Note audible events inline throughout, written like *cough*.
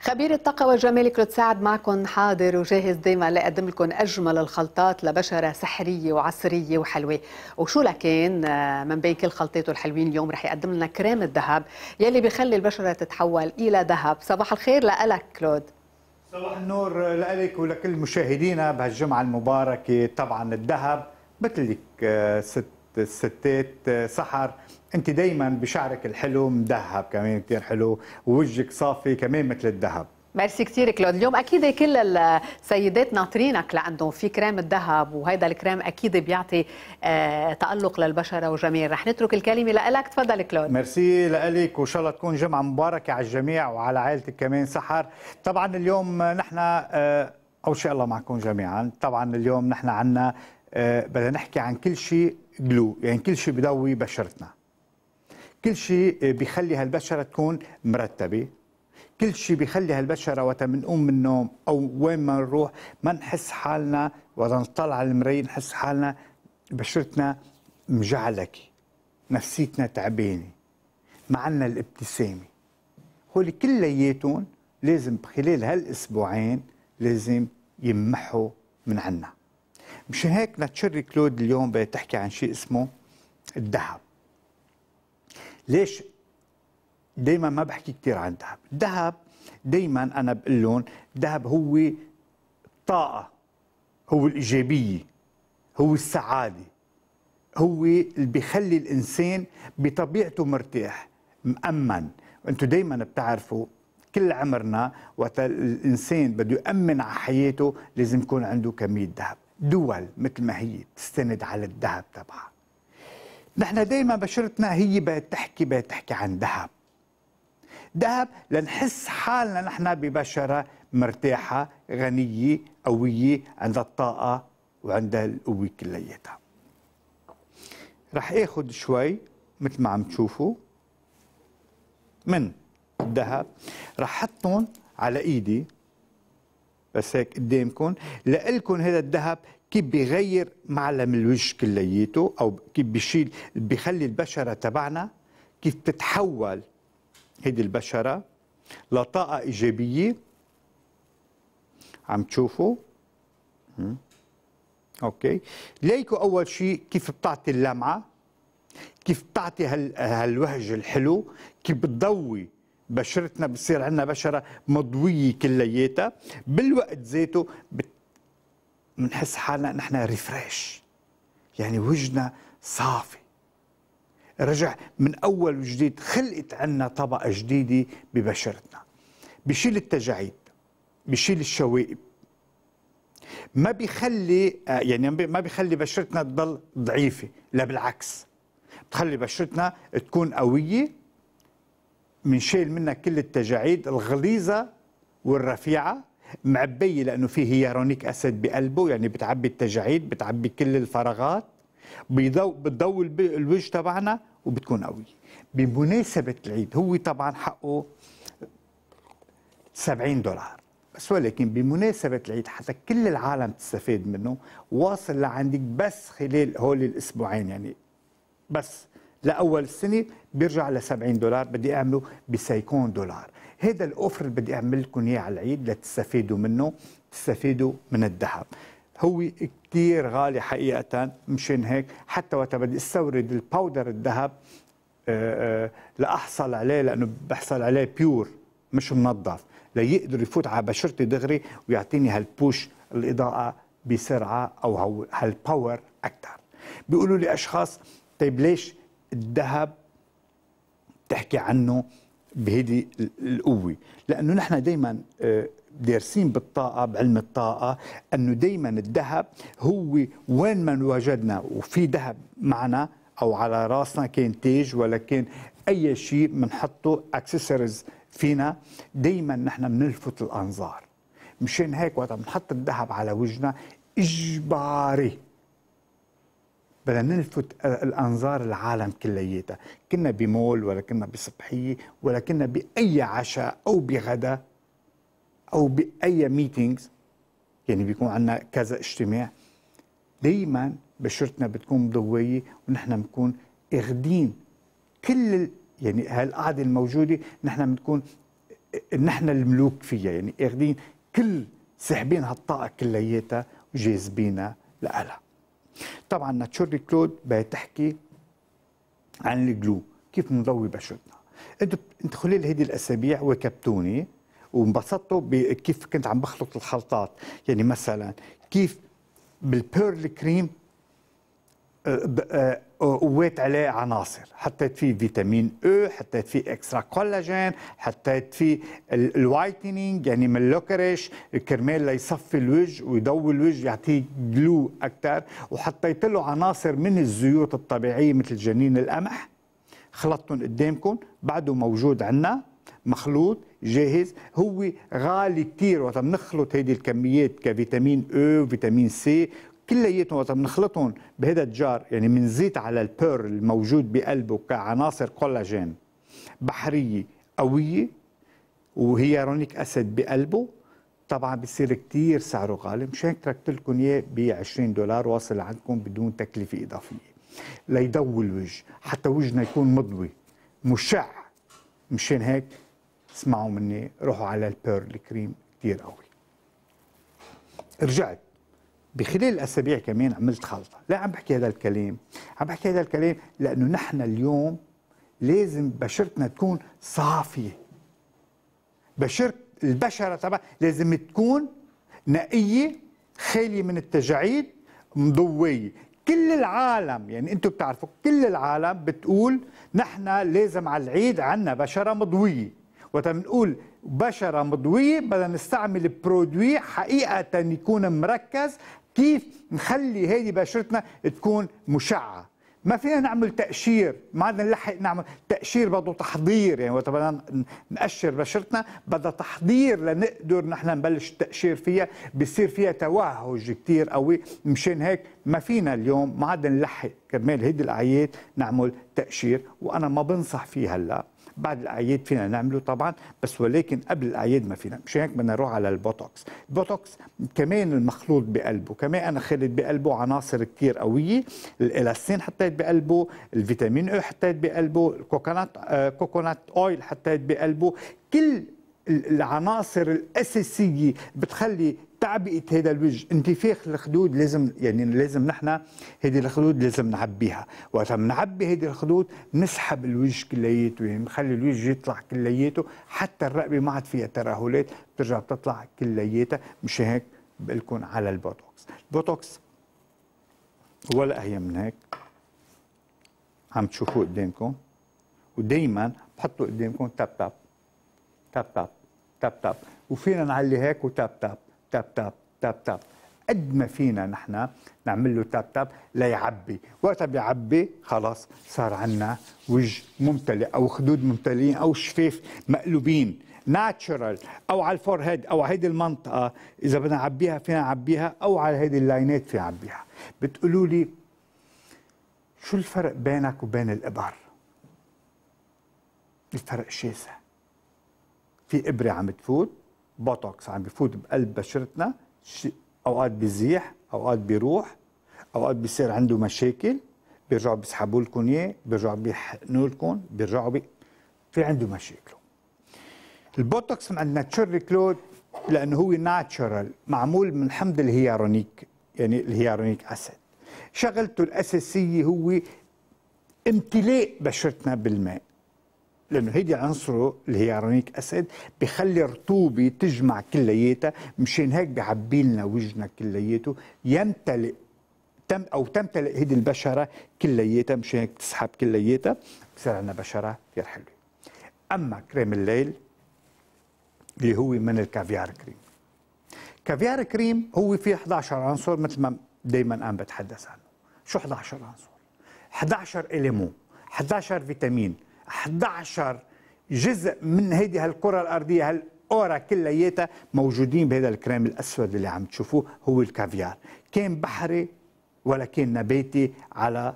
خبير الطاقة والجمال كروت سعد معكم حاضر وجاهز دايما لأقدم لكم أجمل الخلطات لبشرة سحرية وعصرية وحلوة وشو لكان آه، من بين كل خلطاته الحلوين اليوم رح يقدم لنا كريم الذهب يلي بخلي البشرة تتحول إلى ذهب صباح الخير لألك كلود صباح النور لألك ولكل مشاهدينا بهالجمعة المباركة طبعا الذهب مثلك آه، ست الستات سحر انت دايما بشعرك الحلو مذهب كمان كثير حلو ووجهك صافي كمان مثل الذهب ميرسي كثير كلود اليوم اكيد كل السيدات ناطرينك لعندهم في كريم الذهب وهيدا الكريم اكيد بيعطي آه، تالق للبشره وجميل رح نترك الكلمه لك تفضل كلود ميرسي لك وان شاء الله تكون جمعه مباركه على الجميع وعلى عائلتك كمان سحر طبعا اليوم نحن آه، او أول شيء الله معكم جميعا طبعا اليوم نحن عندنا آه، بدنا نحكي عن كل شيء جلو يعني كل شيء بضوي بشرتنا كل شيء بيخلي هالبشره تكون مرتبه كل شيء بيخلي هالبشره وقت بنقوم من النوم او وين ما نروح ما نحس حالنا وقت نطلع على المرايه نحس حالنا بشرتنا مجعلكه نفسيتنا تعبانه ما عندنا الابتسامه هول كلياتهم لازم خلال هالاسبوعين لازم يمحوا من عنا مشان هيك ناتشيري كلود اليوم بتحكي عن شيء اسمه الذهب ليش دايما ما بحكي كثير عن الذهب الذهب دايما انا بقول لهم الذهب هو الطاقه هو الايجابيه هو السعاده هو اللي بيخلي الانسان بطبيعته مرتاح مأمن وانتم دايما بتعرفوا كل عمرنا وقت الانسان بده يأمن على حياته لازم يكون عنده كميه ذهب دول مثل ما هي تستند على الذهب تبعها نحن دائما بشرتنا هي بقت تحكي بقت تحكي عن ذهب ذهب لنحس حالنا نحن ببشرة مرتاحة غنية قوية عندها الطاقة وعندها القوة كلياتها رح اخذ شوي مثل ما عم تشوفوا من الذهب رح حطهم على ايدي بس هيك قدامكم لإلكم هذا الذهب كيف بيغير معلم الوجه كلياته او كيف بيشيل بيخلي البشره تبعنا كيف بتتحول هيدي البشره لطاقه ايجابيه عم تشوفوا اوكي ليكو اول شيء كيف بتعطي اللمعه كيف بتعطي هال هالوهج الحلو كيف بتضوي بشرتنا بصير عندنا بشره مضويه كلياتها بالوقت ذاته بنحس حالنا نحن ريفريش يعني وجهنا صافي رجع من اول وجديد خلقت عنا طبقه جديده ببشرتنا بشيل التجاعيد بشيل الشوائب ما بيخلي يعني ما بيخلي بشرتنا تضل ضعيفه لا بالعكس بتخلي بشرتنا تكون قويه منشيل منك كل التجاعيد الغليظه والرفيعه معبيه لانه في هيارونيك اسيد بقلبه يعني بتعبي التجاعيد بتعبي كل الفراغات بيضو بتضوي الوجه تبعنا وبتكون قويه بمناسبه العيد هو طبعا حقه 70 دولار بس ولكن بمناسبة العيد حتى كل العالم تستفاد منه واصل لعندك بس خلال هول الأسبوعين يعني بس لاول السنه بيرجع ل 70 دولار بدي اعمله بسيكون دولار هذا الاوفر اللي بدي اعمل لكم اياه على العيد لتستفيدوا منه تستفيدوا من الذهب هو كثير غالي حقيقه مشان هيك حتى وقت بدي استورد الباودر الذهب آه، آه، لاحصل عليه لانه بحصل عليه بيور مش منظف ليقدر يفوت على بشرتي دغري ويعطيني هالبوش الاضاءه بسرعه او هالباور اكثر بيقولوا لي اشخاص طيب ليش الذهب تحكي عنه بهيدي القوه لانه نحن دائما آه، دارسين بالطاقه بعلم الطاقه انه دائما الذهب هو وين ما وجدنا وفي ذهب معنا او على راسنا كان تاج ولا كان اي شيء بنحطه اكسسوارز فينا دائما نحن بنلفت الانظار مشان هيك وقت بنحط الذهب على وجهنا اجباري بدنا نلفت الانظار العالم كلياتها كنا بمول ولا كنا بصبحيه ولا كنا باي عشاء او بغدا او باي ميتينغز يعني بيكون عندنا كذا اجتماع دائما بشرتنا بتكون مضويه ونحن بنكون اخدين كل ال... يعني هالقعده الموجوده نحن بنكون نحن الملوك فيها يعني اخدين كل سحبين هالطاقه كلياتها وجاذبينها لها طبعا ناتشورلي كلود بتحكي عن الجلو كيف بنضوي بشرتنا انتوا انت خلال هيدي الاسابيع وكبتوني وانبسطتوا كيف كنت عم بخلط الخلطات يعني مثلا كيف بالبيرل كريم قوات آه، آه، عليه عناصر حطيت فيه فيتامين او e، حطيت فيه اكسترا كولاجين حطيت فيه الوايتنينج يعني من اللوكريش كرمال ليصفي الوجه ويضوي الوجه يعطيه جلو اكثر وحطيت له عناصر من الزيوت الطبيعيه مثل جنين القمح خلطتهم قدامكم بعده موجود عندنا مخلوط جاهز هو غالي كثير وقت بنخلط هيدي الكميات كفيتامين او e، فيتامين سي كلياتهم وقت بنخلطهم بهذا الجار يعني بنزيد على البير الموجود بقلبه كعناصر كولاجين بحريه قويه وهيارونيك اسيد بقلبه طبعا بصير كثير سعره غالي مشان هيك تركت لكم اياه ب 20 دولار واصل عندكم بدون تكلفه اضافيه ليضوي الوجه حتى وجهنا يكون مضوي مشع مشان هيك اسمعوا مني روحوا على البيرل كريم كثير قوي رجعت بخلال الاسابيع كمان عملت خلطه، لا عم بحكي هذا الكلام، عم بحكي هذا الكلام لانه نحن اليوم لازم بشرتنا تكون صافيه. بشرة البشره تبع لازم تكون نقيه خاليه من التجاعيد مضويه، كل العالم يعني انتم بتعرفوا كل العالم بتقول نحن لازم على العيد عندنا بشره مضويه، وقت بنقول بشره مضويه بدنا نستعمل برودوي حقيقه يكون مركز كيف نخلي هذه بشرتنا تكون مشعه ما فينا نعمل تأشير ما عدنا نلحق نعمل تأشير بده تحضير يعني وقت بدنا نقشر بشرتنا بدها تحضير لنقدر نحن نبلش التأشير فيها بصير فيها توهج كثير قوي مشان هيك ما فينا اليوم ما عدنا نلحق كرمال هيدي الأعياد نعمل تأشير وأنا ما بنصح فيه هلأ بعد الاعياد فينا نعمله طبعا بس ولكن قبل الاعياد ما فينا مش هيك بدنا نروح على البوتوكس البوتوكس كمان المخلوط بقلبه كمان انا خليت بقلبه عناصر كثير قويه الالاستين حطيت بقلبه الفيتامين او حطيت بقلبه الكوكونات آه، كوكونات اويل حطيت بقلبه كل العناصر الاساسيه بتخلي تعبئه هذا الوجه انتفاخ الخدود لازم يعني لازم نحن هذه الخدود لازم نعبيها وقت نعبي هذه الخدود نسحب الوجه كلياته يعني نخلي الوجه يطلع كلياته حتى الرقبه ما عاد فيها ترهلات بترجع بتطلع كلياتها مش هيك بقول على البوتوكس البوتوكس ولا اهي من هيك عم تشوفوه قدامكم ودائما بحطوا قدامكم تاب تاب تاب تاب تاب تاب وفينا نعلي هيك وتاب تاب تاب تاب تاب تاب قد ما فينا نحن نعمل له تاب تاب ليعبي وقتها بيعبي خلاص صار عنا وجه ممتلئ او خدود ممتلئين او شفاف مقلوبين ناتشرال او على الفور هيد او على هيدي المنطقه اذا بدنا نعبيها فينا نعبيها او على هيدي اللاينات فينا نعبيها بتقولوا لي شو الفرق بينك وبين الابر الفرق شاسع في ابره عم تفوت بوتوكس عم بفوت بقلب بشرتنا اوقات بيزيح اوقات بيروح اوقات بيصير عنده مشاكل بيرجعوا بيسحبوا لكم اياه بيرجعوا بيحقنوا لكم بيرجعوا بي... في عنده مشاكل البوتوكس من عندنا كلود لانه هو ناتشرال معمول من حمض الهيارونيك يعني الهيارونيك اسيد شغلته الاساسيه هو امتلاء بشرتنا بالماء لانه هيدي عنصره الهيارونيك اسيد بخلي الرطوبه تجمع كلياتها مشان هيك بيعبي لنا وجهنا كلياته يمتلئ تم او تمتلئ هيدي البشره كلياتها مشان هيك تسحب كلياتها بصير عندنا بشره كثير حلوه اما كريم الليل اللي هو من الكافيار كريم كافيار كريم هو فيه 11 عنصر مثل ما دائما انا بتحدث عنه شو 11 عنصر 11 اليمون 11 فيتامين 11 جزء من هيدي هالكره الارضيه هالأورا كلياتها موجودين بهذا الكريم الاسود اللي عم تشوفوه هو الكافيار كان بحري ولا كان نباتي على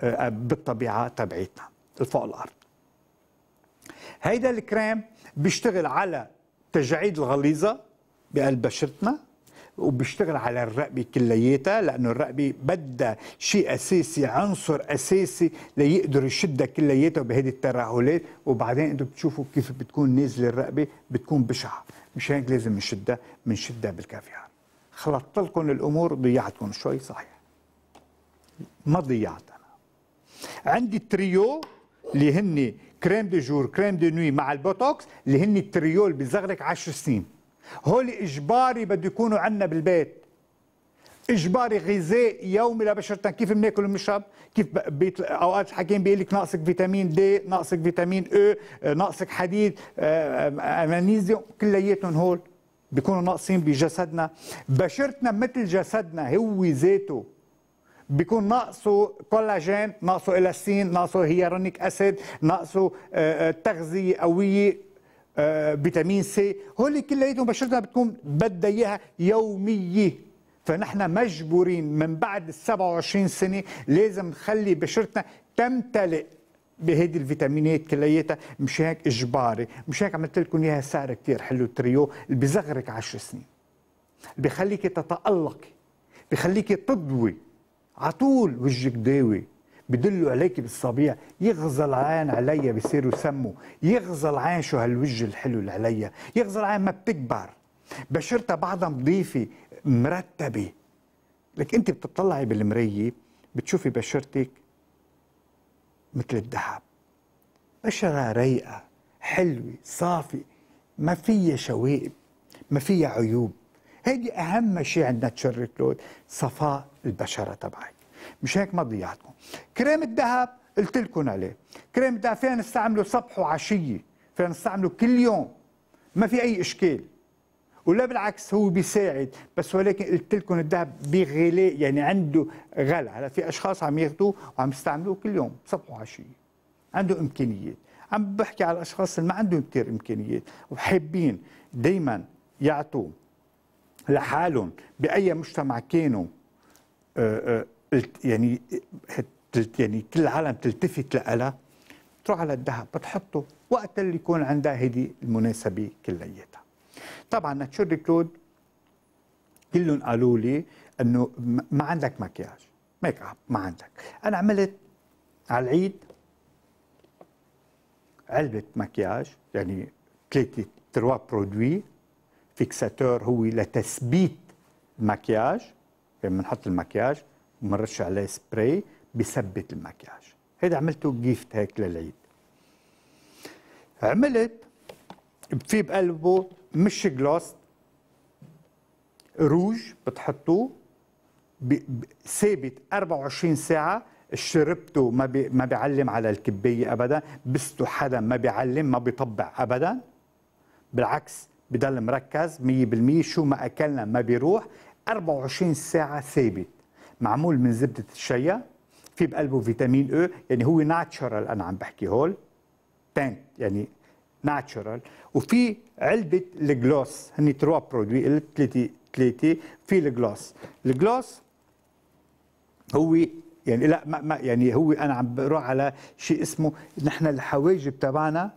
آه، بالطبيعه تبعيتنا فوق الارض هيدا الكريم بيشتغل على تجعيد الغليظه بقلب بشرتنا وبيشتغل على الرقبه كلياتها لانه الرقبه بدها شيء اساسي عنصر اساسي ليقدر يشدها كلياتها بهذه الترهلات وبعدين انتم بتشوفوا كيف بتكون نازله الرقبه بتكون بشعه مش هيك لازم نشدها بنشدها بالكافيار خلطت لكم الامور ضيعتكم شوي صحيح ما ضيعت انا عندي التريو اللي هن كريم دي جور كريم دي نوي مع البوتوكس اللي هن التريول بيزغلك 10 سنين هول اجباري بده يكونوا عندنا بالبيت اجباري غذاء يومي لبشرتنا كيف بناكل وبنشرب كيف بيت... اوقات الحكيم بيقول لك ناقصك فيتامين دي ناقصك فيتامين e، او آه، ناقصك حديد آه، آه، مغنيزيوم كلياتهم هول بيكونوا ناقصين بجسدنا بشرتنا مثل جسدنا هو ذاته بيكون ناقصه كولاجين ناقصه الاسين ناقصه هيرونيك اسيد ناقصه تغذيه قويه فيتامين سي هول كلياتهم بشرتنا بتكون بدها اياها يوميه فنحن مجبورين من بعد ال 27 سنه لازم نخلي بشرتنا تمتلئ بهيدي الفيتامينات كلياتها مش هيك اجباري مش هيك عملت لكم اياها سعر كثير حلو تريو اللي بزغرك 10 سنين اللي بخليك تتالقي بخليك تضوي على طول وجهك داوي بدلوا عليك بالصبيع يغزى العين عليا بصير يسموا يغزى العين شو هالوجه الحلو اللي عليا يغزى العين ما بتكبر بشرتها بعضها نظيفة مرتبة لك انت بتطلعي بالمراية بتشوفي بشرتك مثل الذهب بشرة رايقة حلوة صافي ما فيها شوائب ما فيها عيوب هيدي أهم شيء عندنا تشيرلي صفاء البشرة تبعك مش هيك ما ضيعتكم كريم الذهب قلت لكم عليه كريم الذهب فينا نستعمله صبح وعشيه فينا نستعمله كل يوم ما في اي اشكال ولا بالعكس هو بيساعد بس ولكن قلت لكم الذهب بغلاء يعني عنده غلا هلا في اشخاص عم ياخذوه وعم يستعملوه كل يوم صبح وعشيه عنده امكانيات عم بحكي على الاشخاص اللي ما عندهم كثير امكانيات وحابين دائما يعطوا لحالهم باي مجتمع كانوا آه، آه، يعني يعني كل العالم تلتفت لها تروح على الذهب بتحطه وقت اللي يكون عندها هيدي المناسبه كلياتها طبعا ناتشور كلود كلهم قالوا لي انه ما عندك مكياج ميك اب ما عندك انا عملت على العيد علبه مكياج يعني ثلاثه تروا برودوي فيكساتور هو لتثبيت المكياج يعني بنحط المكياج مرش عليه سبراي بثبت المكياج هيدا عملته جيفت هيك للعيد عملت في بقلبه مش جلوس روج بتحطوه ثابت 24 ساعه شربته ما بي ما بيعلم على الكبيه ابدا بستو حدا ما بيعلم ما بيطبع ابدا بالعكس بضل مركز 100% شو ما اكلنا ما بيروح 24 ساعه ثابت معمول من زبده الشيا في بقلبه فيتامين او e، يعني هو ناتشرال انا عم بحكي هول تانك يعني ناتشرال وفي علبه الجلوس هن تروا برودوي ثلاثه ثلاثه في الجلوس الجلوس هو يعني لا ما ما يعني هو انا عم بروح على شيء اسمه نحن الحواجب تبعنا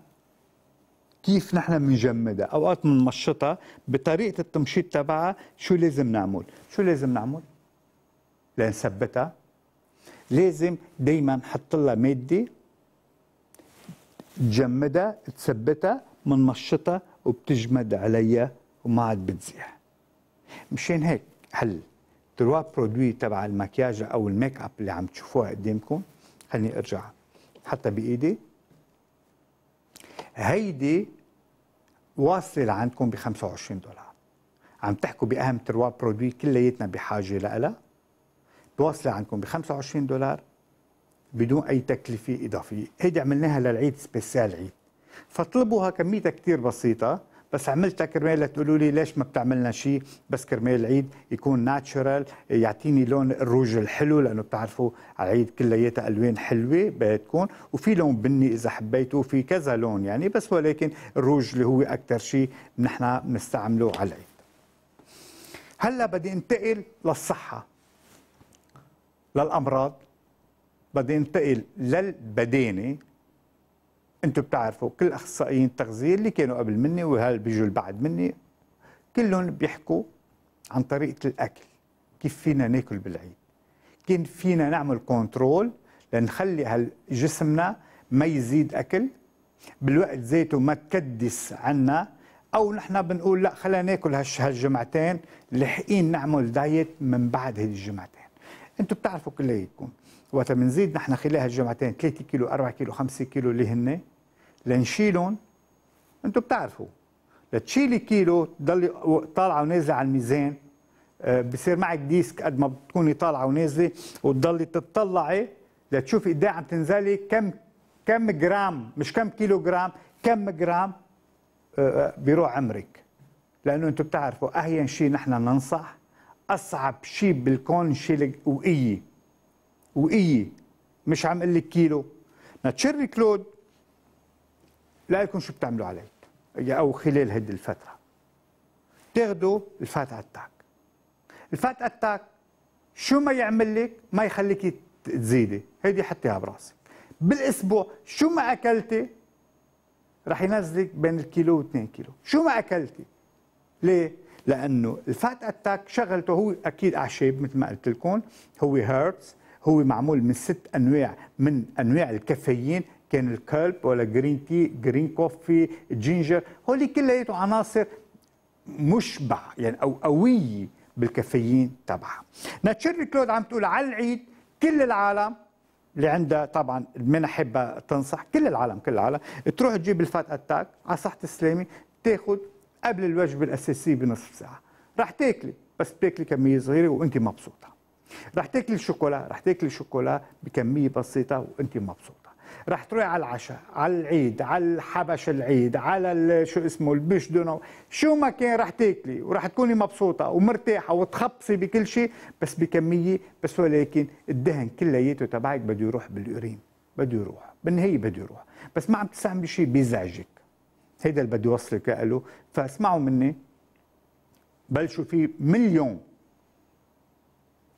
كيف نحن بنجمدها اوقات بنمشطها بطريقه التمشيط تبعها شو لازم نعمل شو لازم نعمل لنثبتها لازم دايما نحط لها ماده تجمدها تثبتها بنمشطها وبتجمد عليها وما عاد بتزيح مشان هيك هل تروا برودوي تبع المكياج او الميك اب اللي عم تشوفوها قدامكم خليني ارجع حتى بايدي هيدي واصله لعندكم ب 25 دولار عم تحكوا باهم تروا برودوي كلياتنا بحاجه لها بوصلة عندكم ب 25 دولار بدون أي تكلفة إضافية هيدي عملناها للعيد سبيسيال عيد فطلبوها كميتها كتير بسيطة بس عملتها كرمال تقولوا لي ليش ما بتعملنا شيء بس كرمال العيد يكون ناتشرال يعطيني لون الروج الحلو لانه بتعرفوا على العيد كلياتها الوان حلوه بتكون وفي لون بني اذا حبيتوا في كذا لون يعني بس ولكن الروج اللي هو اكثر شيء نحن بنستعمله على العيد هلا بدي انتقل للصحه للامراض بدي انتقل للبدانه انتم بتعرفوا كل اخصائيين التغذيه اللي كانوا قبل مني وهل بيجوا بعد مني كلهم بيحكوا عن طريقه الاكل كيف فينا ناكل بالعيد كيف فينا نعمل كنترول لنخلي هالجسمنا ما يزيد اكل بالوقت ذاته ما تكدس عنا او نحن بنقول لا خلينا ناكل هالجمعتين لحقين نعمل دايت من بعد هالجمعتين الجمعتين انتم بتعرفوا كليتكم وقت بنزيد نحن خلال هالجمعتين 3 كيلو 4 كيلو 5 كيلو اللي هن لنشيلهم انتم بتعرفوا لتشيلي كيلو تضلي طالعه ونازله على الميزان آه، بصير معك ديسك قد ما بتكوني طالعه ونازله وتضلي تطلعي لتشوفي قد إيه عم تنزلي كم كم جرام مش كم كيلو جرام كم جرام آه، آه، بيروح عمرك لانه انتم بتعرفوا اهين شيء نحن ننصح اصعب شيء بالكون شيء وقيه وقيه مش عم قلك كيلو نتشيري كلود لكم شو بتعملوا عليه او خلال هيدي الفتره تاخدوا الفات اتاك الفات اتاك شو ما يعمل لك ما يخليك تزيدي هيدي حطيها براسك بالاسبوع شو ما اكلتي رح ينزلك بين الكيلو و2 كيلو شو ما اكلتي ليه لانه الفات اتاك شغلته هو اكيد اعشاب مثل ما قلت لكم هو هيرتز هو معمول من ست انواع من انواع الكافيين كان الكلب ولا جرين تي جرين كوفي جينجر هول كلياته عناصر مشبع يعني او قويه بالكافيين تبعها ناتشر كلود عم تقول على العيد كل العالم اللي عندها طبعا من احبها تنصح كل العالم كل العالم تروح تجيب الفات اتاك على صحة السلامة تاخذ قبل الوجبه الاساسيه بنصف ساعه رح تاكلي بس بتاكلي كميه صغيره وانت مبسوطه رح تاكلي الشوكولا رح تاكلي الشوكولا بكميه بسيطه وانت مبسوطه رح تروحي على العشاء على العيد على الحبش العيد على شو اسمه البيش دونو شو ما كان رح تاكلي ورح تكوني مبسوطه ومرتاحه وتخبصي بكل شيء بس بكميه بس ولكن الدهن كلياته تبعك بده يروح باليورين بده يروح بالنهايه بده يروح بس ما عم تستعملي شيء بيزعجك هيدا اللي بدي وصلك له فاسمعوا مني بلشوا في مليون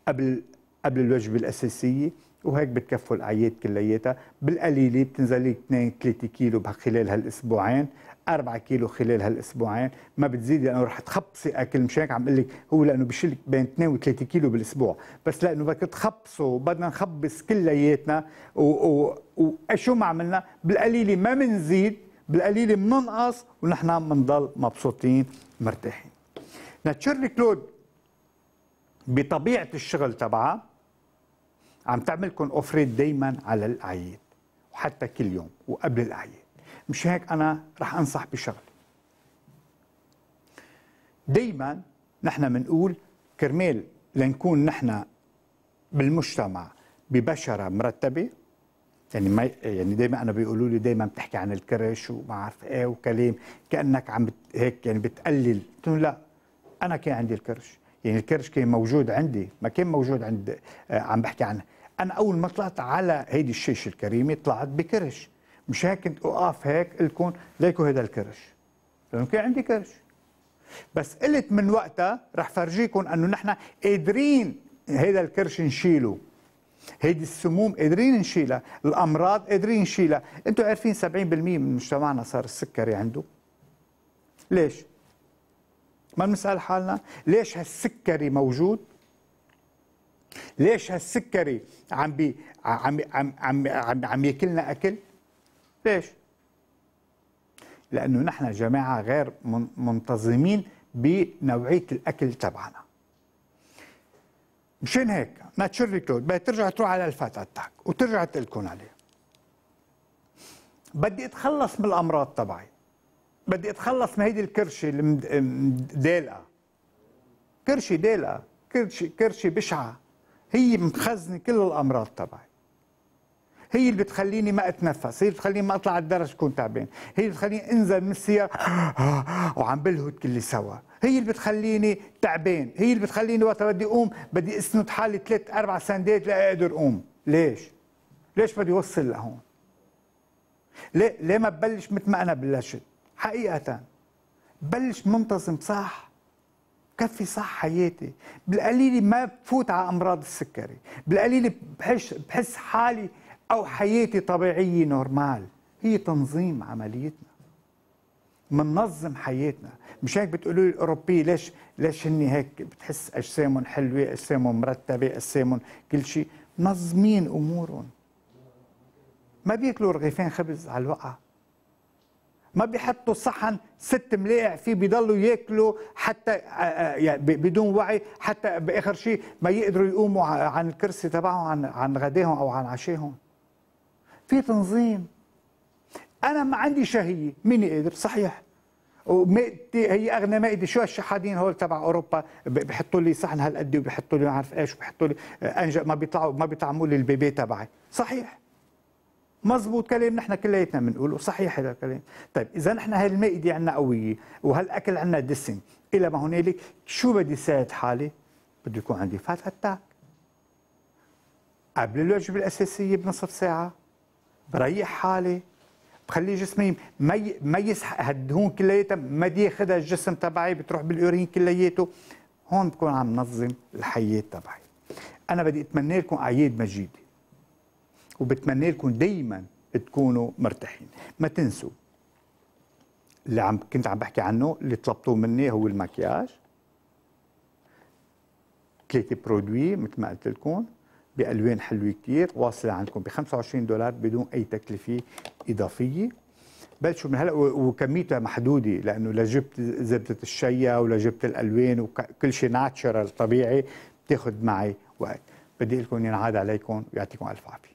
قبل قبل الوجبه الاساسيه وهيك بتكفوا الاعياد كلياتها بالقليله بتنزل لك 2 3 كيلو خلال هالاسبوعين 4 كيلو خلال هالاسبوعين ما بتزيد لانه رح تخبصي اكل مشان عم قلك لك هو لانه بشيل بين 2 و 3 كيلو بالاسبوع بس لانه بدك تخبصه بدنا نخبص كلياتنا وشو ما عملنا بالقليله ما بنزيد بالقليل بننقص ونحن بنضل مبسوطين مرتاحين ناتشيرلي كلود بطبيعه الشغل تبعها عم تعملكم اوفريد دايما على الاعياد وحتى كل يوم وقبل الاعياد مش هيك انا رح انصح بشغله دايما نحن بنقول كرمال لنكون نحن بالمجتمع ببشره مرتبه يعني ما يعني دايما انا بيقولوا لي دايما بتحكي عن الكرش وما عارف ايه وكلام كانك عم بت هيك يعني بتقلل قلت لهم لا انا كان عندي الكرش يعني الكرش كان موجود عندي ما كان موجود عند آه عم بحكي عنه انا اول ما طلعت على هيدي الشاشه الكريمه طلعت بكرش مش هيك كنت اوقف هيك لكم ليكو هذا الكرش لانه كان عندي كرش بس قلت من وقتها رح فرجيكم انه نحن قادرين هذا الكرش نشيله هيدي السموم قادرين نشيلها الامراض قادرين نشيلها انتم عارفين 70% من مجتمعنا صار السكري عنده ليش ما بنسال حالنا ليش هالسكري موجود ليش هالسكري عم بي عم عم عم عم, عم ياكلنا اكل ليش لانه نحن جماعه غير منتظمين بنوعيه الاكل تبعنا مشان هيك تشري كلود بدك ترجع تروح على الفات اتاك وترجع تلكن عليه بدي اتخلص من الامراض تبعي بدي اتخلص من هيدي الكرشه اللي دالقه كرشه دالقه كرشه كرشه بشعه هي مخزنه كل الامراض تبعي هي اللي بتخليني ما اتنفس هي اللي بتخليني ما اطلع على الدرج كون تعبان هي اللي بتخليني انزل من السياره *gasps* وعم بلهد اللي سوا هي اللي بتخليني تعبان هي اللي بتخليني وقت بدي اقوم بدي اسند حالي ثلاث اربع سندات لا اقدر اقوم ليش ليش بدي اوصل لهون ليه ليه ما ببلش مثل ما انا بلشت حقيقه بلش منتظم صح بكفي صح حياتي بالقليله ما بفوت على امراض السكري بالقليله بحس بحس حالي او حياتي طبيعيه نورمال هي تنظيم عمليتنا مننظم حياتنا مش هيك بتقولوا لي الاوروبي ليش ليش هن هيك بتحس اجسامهم حلوه اجسامهم مرتبه اجسامهم كل شيء منظمين امورهم ما بياكلوا رغيفين خبز على الوقعه ما بيحطوا صحن ست ملاقع فيه بيضلوا ياكلوا حتى آه، آه، يعني بدون وعي حتى باخر شيء ما يقدروا يقوموا عن الكرسي تبعهم عن عن غداهم او عن عشاهم في تنظيم انا ما عندي شهيه مين قادر صحيح ومائدتي هي اغنى مائده شو الشحادين هول تبع اوروبا بحطوا لي صحن هالقد وبحطوا لي ما عارف ايش وبحطوا لي آه، انجا ما بيطلعوا ما بيطعموا لي البيبي تبعي صحيح مزبوط كلام نحن كلياتنا بنقوله صحيح هذا الكلام طيب اذا نحن هاي المائده عندنا قويه وهالاكل عندنا دسم الى ما هنالك شو بدي ساعد حالي بده يكون عندي فات اتاك قبل الوجبه الاساسيه بنصف ساعه بريح حالي بخلي جسمي ما ما يسحق هالدهون كلياتها ما ياخذها الجسم تبعي بتروح بالاورين كلياته هون بكون عم نظم الحياه تبعي انا بدي اتمنى لكم اعياد مجيده وبتمنى لكم دائما تكونوا مرتاحين ما تنسوا اللي عم كنت عم بحكي عنه اللي طلبتوه مني هو المكياج ثلاثه برودوي مثل ما قلت لكم بالوان حلوه كثير واصله عندكم ب 25 دولار بدون اي تكلفه اضافيه بلشوا من هلا وكميتها محدوده لانه لجبت زبده الشيا ولجبت الالوان وكل شيء ناتشرال طبيعي بتاخذ معي وقت بدي لكم ينعاد عليكم ويعطيكم الف عافيه